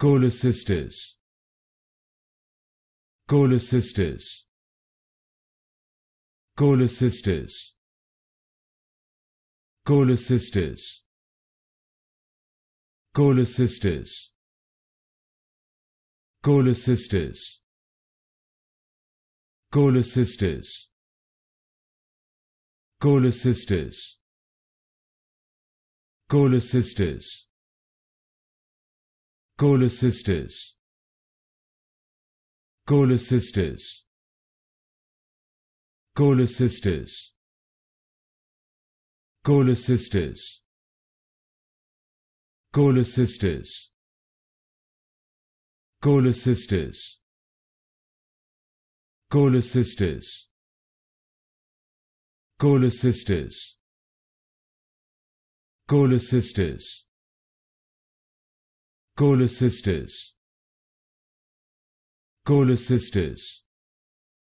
cholecysters cholecysters cholecysters cholecysters cholecysters cholecysters cholecysters cholecysters cholecysters cholecysters cholecysters cholecysters cholecysters cholecysters cholecysters cholecysters cholecysters cholecysters cholecysters sisters.